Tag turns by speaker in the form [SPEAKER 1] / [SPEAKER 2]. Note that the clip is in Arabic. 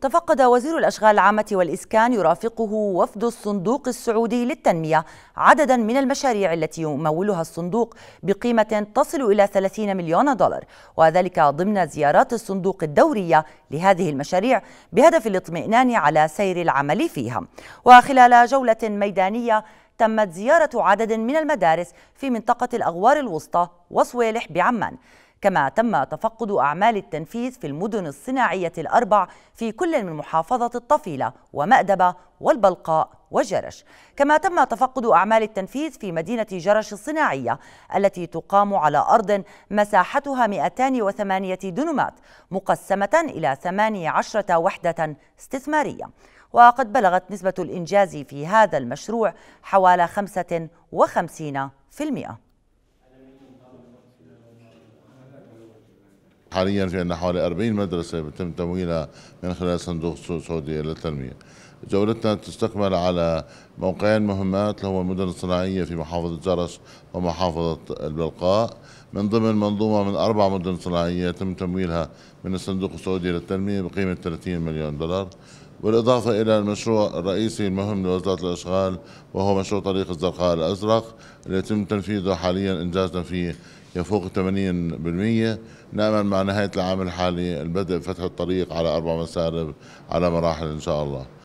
[SPEAKER 1] تفقد وزير الأشغال العامة والإسكان يرافقه وفد الصندوق السعودي للتنمية عددا من المشاريع التي يمولها الصندوق بقيمة تصل إلى 30 مليون دولار وذلك ضمن زيارات الصندوق الدورية لهذه المشاريع بهدف الاطمئنان على سير العمل فيها وخلال جولة ميدانية تمت زيارة عدد من المدارس في منطقة الأغوار الوسطى وصويلح بعمان كما تم تفقد أعمال التنفيذ في المدن الصناعية الأربع في كل من محافظة الطفيلة ومأدبة والبلقاء وجرش كما تم تفقد أعمال التنفيذ في مدينة جرش الصناعية التي تقام على أرض مساحتها 208 دونمات مقسمة إلى 18 وحدة استثمارية وقد بلغت نسبة الإنجاز في هذا المشروع حوالي 55%
[SPEAKER 2] حاليا في عندنا حوالي 40 مدرسة بتم تمويلها من خلال صندوق سعودي للتنمية جولتنا تستكمل على موقعين مهمات هو المدن الصناعية في محافظة جرش ومحافظة البلقاء من ضمن منظومة من أربع مدن صناعية تم تمويلها من الصندوق السعودي للتنمية بقيمة 30 مليون دولار بالإضافة إلى المشروع الرئيسي المهم لوزارة الأشغال وهو مشروع طريق الزرقاء الأزرق الذي يتم تنفيذه حاليا إنجازنا فيه يفوق 80% نأمل مع نهاية العام الحالي البدء بفتح الطريق على أربع مسارب على مراحل إن شاء الله